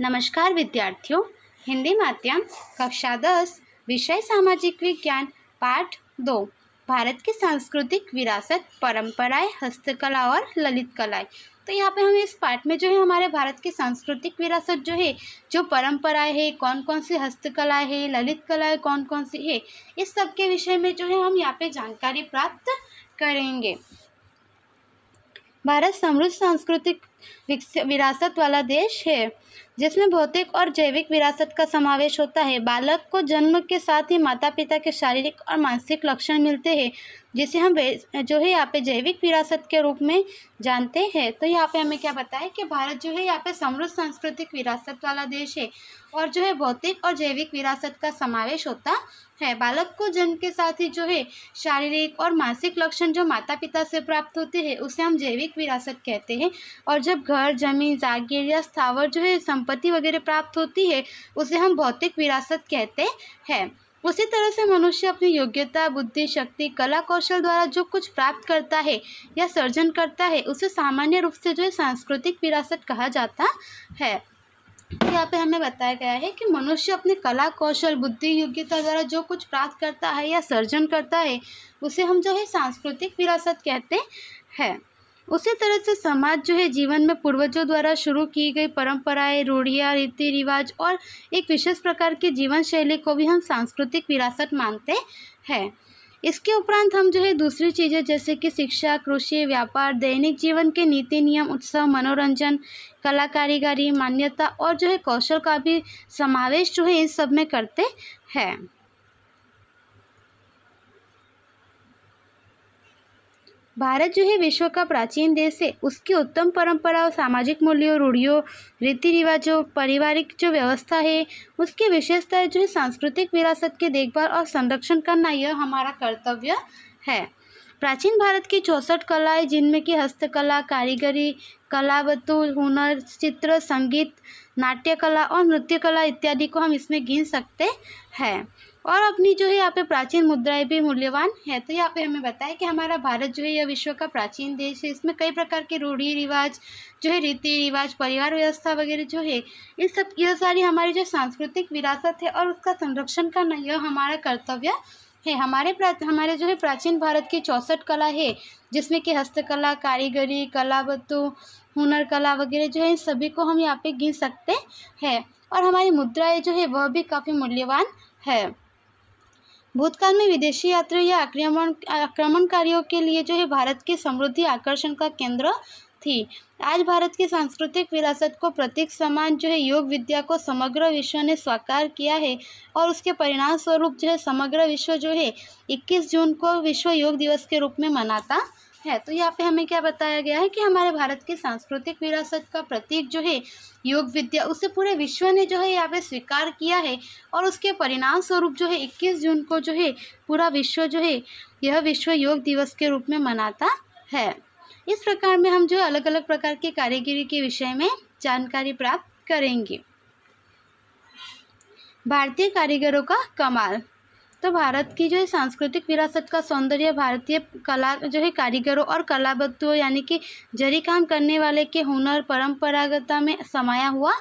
नमस्कार विद्यार्थियों हिंदी माध्यम कक्षा दस विषय सामाजिक विज्ञान पाठ दो भारत की सांस्कृतिक विरासत परंपराएं हस्तकला और ललित कलाएं तो यहाँ पे हमें इस पाठ में जो है हमारे भारत की सांस्कृतिक विरासत जो है जो परंपराएं है कौन कौन सी हस्तकलाएं है ललित कलाएं कौन कौन सी है इस सब के विषय में जो है हम यहाँ पे जानकारी प्राप्त करेंगे भारत समृद्ध सांस्कृतिक विरासत वाला देश है जिसमें भौतिक और जैविक विरासत का समावेश होता है बालक को जन्म के साथ ही माता पिता के शारीरिक और मानसिक लक्षण मिलते हैं जिसे हम जो है यहाँ पे जैविक विरासत के रूप में जानते हैं तो यहाँ पे हमें क्या बताया कि भारत जो है यहाँ पे समृद्ध सांस्कृतिक विरासत वाला देश है और जो है भौतिक और जैविक विरासत का समावेश होता है बालक को जन्म के साथ ही जो है शारीरिक और मानसिक लक्षण जो माता पिता से प्राप्त होते हैं उसे हम जैविक विरासत कहते हैं और जो जब घर जमीन जागीर या स्थावर जो है संपत्ति वगैरह प्राप्त होती है उसे हम भौतिक विरासत कहते हैं उसी तरह से मनुष्य अपनी योग्यता बुद्धि शक्ति कला कौशल द्वारा जो कुछ प्राप्त करता है या सर्जन करता है उसे सामान्य रूप से जो है सांस्कृतिक विरासत कहा जाता है यहाँ पे हमें बताया गया है कि मनुष्य अपने कला कौशल बुद्धि योग्यता द्वारा जो कुछ प्राप्त करता है या सर्जन करता है उसे हम जो है सांस्कृतिक विरासत कहते हैं उसी तरह से समाज जो है जीवन में पूर्वजों द्वारा शुरू की गई परंपराएं रूढ़ियाँ रीति रिवाज और एक विशेष प्रकार की जीवन शैली को भी हम सांस्कृतिक विरासत मानते हैं इसके उपरांत हम जो है दूसरी चीज़ें जैसे कि शिक्षा कृषि व्यापार दैनिक जीवन के नीति नियम उत्सव मनोरंजन कला कारीगरी मान्यता और जो है कौशल का भी समावेश जो है इन सब में करते हैं भारत जो है विश्व का प्राचीन देश है उसकी उत्तम परंपरा और सामाजिक मूल्यों रूढ़ियों रीति रिवाजों पारिवारिक जो व्यवस्था है उसकी विशेषताएं जो है सांस्कृतिक विरासत के देखभाल और संरक्षण करना यह हमारा कर्तव्य है प्राचीन भारत की चौंसठ कलाएं जिनमें कि हस्तकला कारीगरी कलावतु हुनर चित्र संगीत नाट्यकला और नृत्य कला इत्यादि को हम इसमें गिन सकते हैं और अपनी जो है यहाँ पे प्राचीन मुद्राएं भी मूल्यवान है तो यहाँ पे हमें बताया कि हमारा भारत जो है यह विश्व का प्राचीन देश है इसमें कई प्रकार के रूढ़ी रिवाज जो है रीति रिवाज परिवार व्यवस्था वगैरह जो है इन सब यह सारी हमारी जो सांस्कृतिक विरासत है और उसका संरक्षण करना यह हमारा कर्तव्य है हमारे हमारे जो है प्राचीन भारत की चौंसठ कला है जिसमें कि हस्तकला कारीगरी कलावतु हुनर कला वगैरह जो है इन सभी को हम यहाँ पे गिन सकते हैं और हमारी मुद्राएं जो है वह भी काफ़ी मूल्यवान है भूतकाल में विदेशी यात्रियों या आक्रमण आक्रमणकारियों के लिए जो है भारत की समृद्धि आकर्षण का केंद्र थी आज भारत की सांस्कृतिक विरासत को प्रतीक समान जो है योग विद्या को समग्र विश्व ने स्वीकार किया है और उसके परिणाम स्वरूप जो है समग्र विश्व जो है 21 जून को विश्व योग दिवस के रूप में मनाता है तो यहाँ पे हमें क्या बताया गया है कि हमारे भारत की सांस्कृतिक विरासत का प्रतीक जो है योग विद्या उसे पूरे विश्व ने जो है यहाँ पे स्वीकार किया है और उसके परिणाम स्वरूप जो है 21 जून को जो है पूरा विश्व जो है यह विश्व योग दिवस के रूप में मनाता है इस प्रकार में हम जो अलग अलग प्रकार के कारीगिरी के विषय में जानकारी प्राप्त करेंगे भारतीय कारीगरों का कमाल तो भारत की जो है सांस्कृतिक विरासत का सौंदर्य भारतीय कला जो है कारीगरों और कलाबत्तुओं यानी कि जरी काम करने वाले के हुनर परंपरागता में समाया हुआ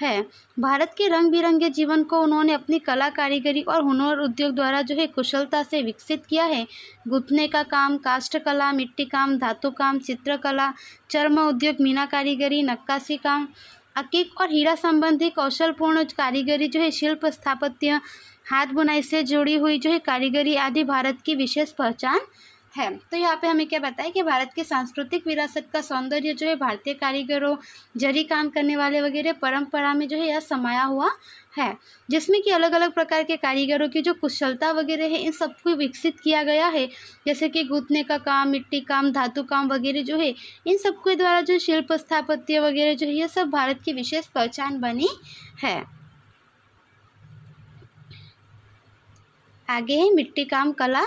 है भारत के रंग बिरंगे जीवन को उन्होंने अपनी कला कारीगरी और हुनर उद्योग द्वारा जो है कुशलता से विकसित किया है गुथने का काम कला मिट्टी काम धातु काम चित्रकला चर्म उद्योग मीना कारीगरी नक्काशी काम अकीक और हीरा संबंधी कौशलपूर्ण कारीगरी जो है शिल्प स्थापत्य हाथ बुनाई से जुड़ी हुई जो है कारीगरी आदि भारत की विशेष पहचान है तो यहाँ पे हमें क्या बताया कि भारत की सांस्कृतिक विरासत का सौंदर्य जो है भारतीय कारीगरों जरी काम करने वाले वगैरह परंपरा में जो है यह समाया हुआ है जिसमें कि अलग अलग प्रकार के कारीगरों की जो कुशलता वगैरह है इन सबको विकसित किया गया है जैसे कि गूंथने का काम मिट्टी काम धातु काम वगैरह जो है इन सबके द्वारा जो शिल्प स्थापत्य वगैरह जो है यह सब भारत की विशेष पहचान बनी है आगे है मिट्टी काम कला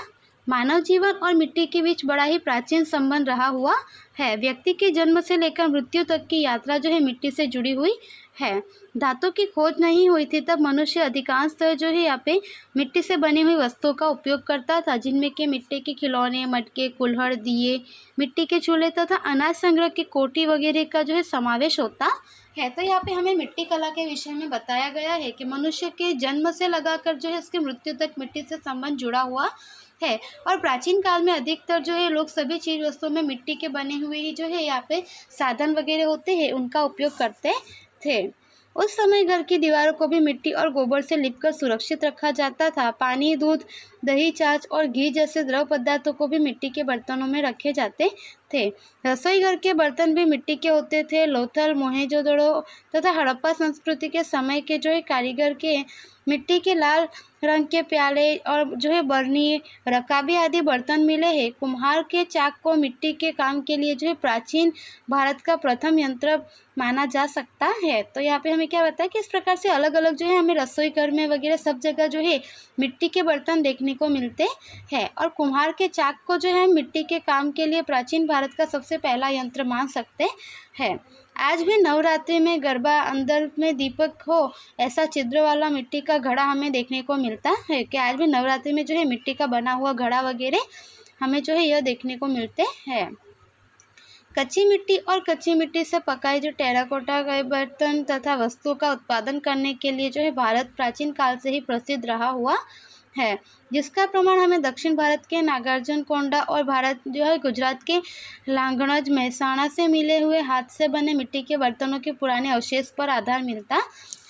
मानव जीवन और मिट्टी के बीच बड़ा ही प्राचीन संबंध रहा हुआ है व्यक्ति के जन्म से लेकर मृत्यु तक की यात्रा जो है मिट्टी से जुड़ी हुई है धातु की खोज नहीं हुई थी तब मनुष्य अधिकांशतः जो है यहाँ पे मिट्टी से बनी हुई वस्तुओं का उपयोग करता था जिनमें के मिट्टी के खिलौने मटके कुल्हड़ दिए मिट्टी के चूल्हे तथा अनाज संग्रह की कोटी वगैरह का जो है समावेश होता है तो यहाँ पे हमें मिट्टी कला के विषय में बताया गया है कि मनुष्य के जन्म से लगाकर जो है उसके मृत्यु तक मिट्टी से संबंध जुड़ा हुआ है और प्राचीन काल में अधिकतर जो है लोग सभी चीज़ वस्तुओं में मिट्टी के बने हुए ही जो है यहाँ पे साधन वगैरह होते हैं उनका उपयोग करते थे उस समय घर की दीवारों को भी मिट्टी और गोबर से लिपकर सुरक्षित रखा जाता था पानी दूध दही चाच और घी जैसे द्रव पदार्थों को भी मिट्टी के बर्तनों में रखे जाते थे रसोई घर के बर्तन भी मिट्टी के होते थे लोथल मोहेजोदड़ो तथा हड़प्पा संस्कृति के समय के जो है कारीगर के मिट्टी के लाल रंग के प्याले और जो है बर्नी रकाबी आदि बर्तन मिले हैं कुम्हार के चाक को मिट्टी के काम के लिए जो है प्राचीन भारत का प्रथम यंत्र माना जा सकता है तो यहाँ पे हमें क्या बताया कि इस प्रकार से अलग अलग जो है हमें रसोई घर में वगैरह सब जगह जो है मिट्टी के बर्तन देखने देखने को मिलते हैं और कुम्हार के चाक को जो है मिट्टी के काम के लिए प्राचीन भारत का सबसे पहला यंत्र मान सकते हैं आज भी नवरात्रि में गरबा अंदर में दीपक हो ऐसा चित्र वाला मिट्टी का घड़ा हमें देखने को मिलता है कि आज भी नवरात्रि में जो है मिट्टी का बना हुआ घड़ा वगैरह हमें जो है यह देखने को मिलते हैं कच्ची मिट्टी और कच्ची मिट्टी से पकाए जो टेराकोटा के बर्तन तथा वस्तुओं का उत्पादन करने के लिए जो है भारत प्राचीन काल से ही प्रसिद्ध रहा हुआ है जिसका प्रमाण हमें दक्षिण भारत के नागार्जुन कोंडा और भारत जो है गुजरात के लांगणज मेहसाणा से मिले हुए हाथ से बने मिट्टी के बर्तनों के पुराने अवशेष पर आधार मिलता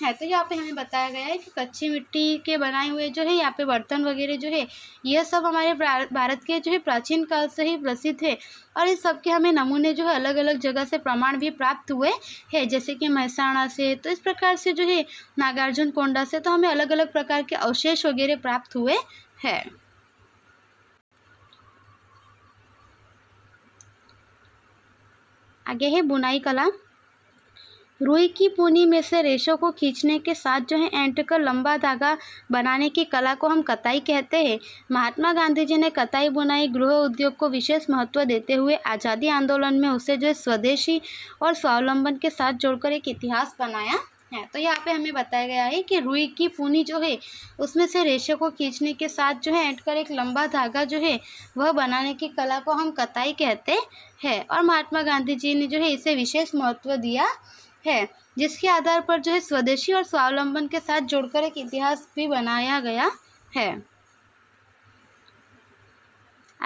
है तो यहाँ पे हमें बताया गया है कि कच्ची मिट्टी के बनाए हुए जो है यहाँ पे बर्तन वगैरह जो है यह सब हमारे भारत के जो है प्राचीन काल से ही प्रसिद्ध है और इस सब के हमें नमूने जो है अलग अलग जगह से प्रमाण भी प्राप्त हुए हैं जैसे कि महसाणा से तो इस प्रकार से जो है नागार्जुन कोंडा से तो हमें अलग अलग प्रकार के अवशेष वगैरह प्राप्त हुए हैं आगे है बुनाई कला रुई की पूनी में से रेशों को खींचने के साथ जो है एंट का लंबा धागा बनाने की कला को हम कताई कहते हैं महात्मा गांधी जी ने कताई बुनाई गृह उद्योग को विशेष महत्व देते हुए आज़ादी आंदोलन में उसे जो है स्वदेशी और स्वावलंबन के साथ जोड़कर एक इतिहास बनाया है तो यहाँ पे हमें बताया गया है कि रुई की पूनी जो है उसमें से रेशे को खींचने के साथ जो है एंट कर एक लंबा धागा जो है वह बनाने की कला को हम कताई कहते हैं और महात्मा गांधी जी ने जो है इसे विशेष महत्व दिया है जिसके आधार पर जो है स्वदेशी और स्वावलंबन के साथ जोड़कर एक इतिहास भी बनाया गया है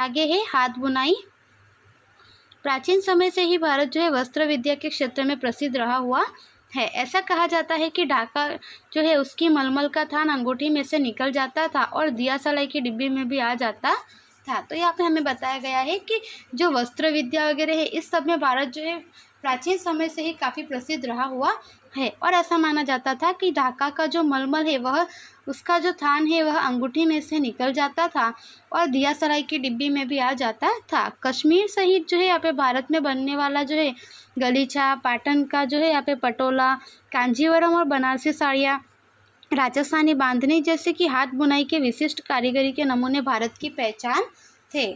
आगे है हाथ बुनाई प्राचीन समय से ही भारत जो है वस्त्र विद्या के क्षेत्र में प्रसिद्ध रहा हुआ है ऐसा कहा जाता है कि ढाका जो है उसकी मलमल का थान अंगूठी में से निकल जाता था और दिया सलाई की डिब्बी में भी आ जाता था तो यहाँ पे हमें बताया गया है कि जो वस्त्र विद्या वगैरह है इस सब में भारत जो है प्राचीन समय से ही काफ़ी प्रसिद्ध रहा हुआ है और ऐसा माना जाता था कि ढाका का जो मलमल है वह उसका जो थान है वह अंगूठी में से निकल जाता था और दिया सराय की डिब्बी में भी आ जाता था कश्मीर सहित जो है यहाँ पे भारत में बनने वाला जो है गलीचा पाटन का जो है यहाँ पे पटोला कांजीवरम और बनारसी साड़ियाँ राजस्थानी बांधनी जैसे कि हाथ बुनाई के विशिष्ट कारीगरी के नमूने भारत की पहचान थे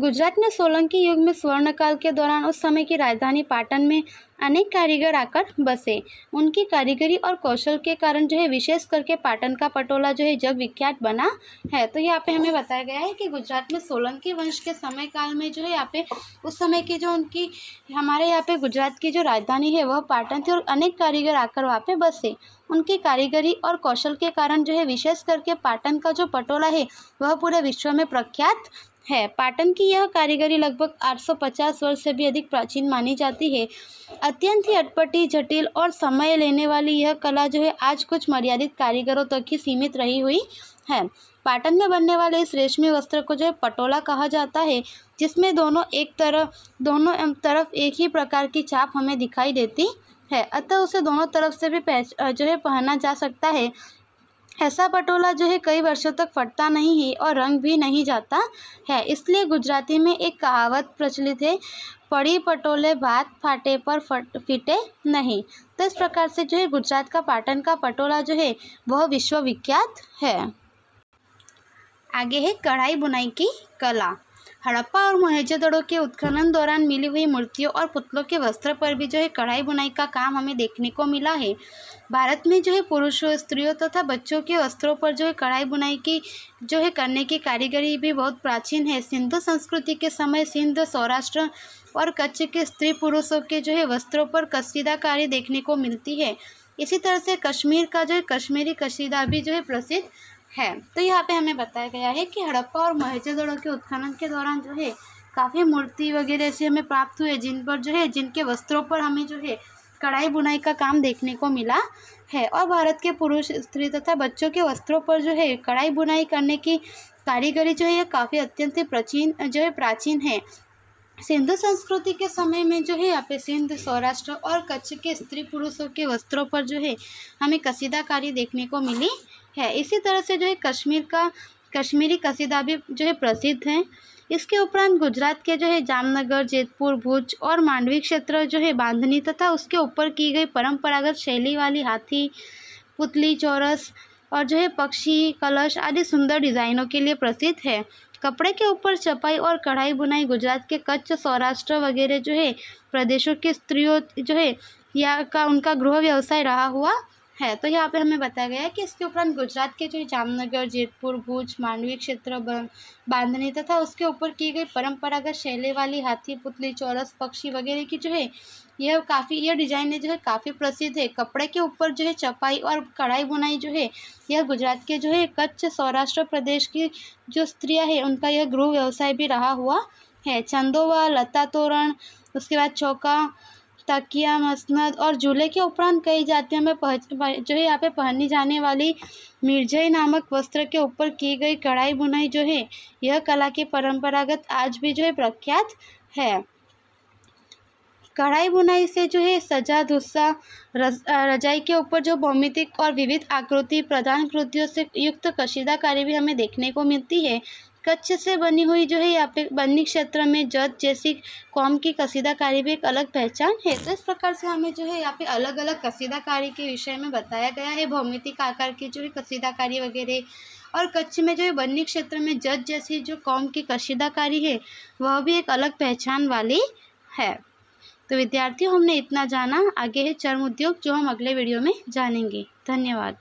गुजरात में सोलंकी युग में स्वर्ण काल के दौरान उस समय की राजधानी पाटन में अनेक कारीगर आकर बसे उनकी कारीगरी और कौशल के कारण जो है विशेष करके पाटन का पटोला जो है जग विख्यात बना है तो यहाँ पे हमें बताया गया है कि गुजरात में सोलंकी वंश के समय काल में जो है यहाँ पे उस समय की जो उनकी हमारे यहाँ पे गुजरात की जो राजधानी है वह पाटन थी और अनेक कारीगर आकर वहाँ पे बसे उनकी कारीगरी और कौशल के कारण जो है विशेष करके पाटन का जो पटोला है वह पूरे विश्व में प्रख्यात है पाटन की यह कारीगरी लगभग 850 वर्ष से भी अधिक प्राचीन मानी जाती है अत्यंत ही अटपटी जटिल और समय लेने वाली यह कला जो है आज कुछ मर्यादित कारीगरों तक तो ही सीमित रही हुई है पाटन में बनने वाले इस रेशमी वस्त्र को जो है पटोला कहा जाता है जिसमें दोनों एक तरफ दोनों तरफ एक ही प्रकार की छाप हमें दिखाई देती है अतः उसे दोनों तरफ से भी जो है पहना जा सकता है ऐसा पटोला जो है कई वर्षों तक फटता नहीं है और रंग भी नहीं जाता है इसलिए गुजराती में एक कहावत प्रचलित है पड़ी पटोले भात फाटे पर फट फिटे नहीं तो इस प्रकार से जो है गुजरात का पाटन का पटोला जो है वह विश्वविख्यात है आगे है कढ़ाई बुनाई की कला हड़प्पा और मोहेजोदड़ो के उत्खनन दौरान मिली हुई मूर्तियों और पुतलों के वस्त्र पर भी जो है कढ़ाई बुनाई का काम हमें देखने को मिला है भारत में जो है पुरुषों स्त्रियों तथा बच्चों के वस्त्रों पर जो है कढ़ाई बुनाई की जो है करने की कारीगरी भी बहुत प्राचीन है सिंधु संस्कृति के समय सिंध सौराष्ट्र और कच्छ के स्त्री पुरुषों के जो है वस्त्रों पर कसीदाकारी देखने को मिलती है इसी तरह से कश्मीर का जो है कश्मीरी कशीदा भी जो है प्रसिद्ध है तो यहाँ पे हमें बताया गया है कि हड़प्पा और मोहजेदड़ो के उत्खनन के दौरान जो है काफ़ी मूर्ति वगैरह ऐसे हमें प्राप्त हुए जिन पर जो है जिनके वस्त्रों पर हमें जो है कढ़ाई बुनाई का काम देखने को मिला है और भारत के पुरुष स्त्री तथा बच्चों के वस्त्रों पर जो है कढ़ाई बुनाई करने की कारीगरी जो है ये काफ़ी अत्यंत प्राचीन जो है प्राचीन है सिंधु संस्कृति के समय में जो है यहाँ पे सिंध सौराष्ट्र और कच्छ के स्त्री पुरुषों के वस्त्रों पर जो है हमें कसीदाकारी देखने को मिली है इसी तरह से जो है कश्मीर का कश्मीरी कसीदा भी जो है प्रसिद्ध हैं इसके उपरांत गुजरात के जो है जामनगर जेतपुर भुज और मांडवी क्षेत्र जो है बांधनी तथा उसके ऊपर की गई परंपरागत शैली वाली हाथी पुतली चौरस और जो है पक्षी कलश आदि सुंदर डिज़ाइनों के लिए प्रसिद्ध है कपड़े के ऊपर चपाई और कढ़ाई बुनाई गुजरात के कच्छ सौराष्ट्र वगैरह जो है प्रदेशों के स्त्रियों जो है या का उनका गृह व्यवसाय रहा हुआ है तो यहाँ पे हमें बताया गया है कि इसके उपरांत गुजरात के जो जामनगर जेतपुर भुज मांडवी क्षेत्र बांधनी तथा उसके ऊपर की गई परंपरागत शैली वाली हाथी पुतली चौरस पक्षी वगैरह की जो है यह काफ़ी यह डिज़ाइने जो है काफ़ी प्रसिद्ध है कपड़े के ऊपर जो है चपाई और कढ़ाई बुनाई जो है यह गुजरात के जो है कच्छ सौराष्ट्र प्रदेश की जो स्त्रियाँ है उनका यह गृह व्यवसाय भी रहा हुआ है चंदोवा लता तोरण उसके बाद चौका तकिया मसंद और झूले के उपरांत कई जातियों में पह जो है यहाँ पे पहनी जाने वाली मिर्जई नामक वस्त्र के ऊपर की गई कढ़ाई बुनाई जो है यह कला के परंपरागत आज भी जो है प्रख्यात है कढ़ाई बुनाई से जो है सजा धुस्सा रज, रजाई के ऊपर जो भौमितिक और विविध आकृति प्रधान कृतियों से युक्त कशीदाकारी भी हमें देखने को मिलती है कच्छ से बनी हुई जो है यहाँ पे बन्नी क्षेत्र में जत जैसी कौम की कसीदाकारी भी एक अलग पहचान है तो इस प्रकार से हमें जो है यहाँ पे अलग अलग कसीदाकारी के विषय में बताया गया है भौमितिक आकार की जो है कसीदाकारी वगैरह और कच्छ में जो है बन्नी क्षेत्र में जत जैसी जो कौम की कसीदाकारी है वह भी एक अलग पहचान वाली है तो विद्यार्थियों हमने इतना जाना आगे है चर्म उद्योग जो हम अगले वीडियो में जानेंगे धन्यवाद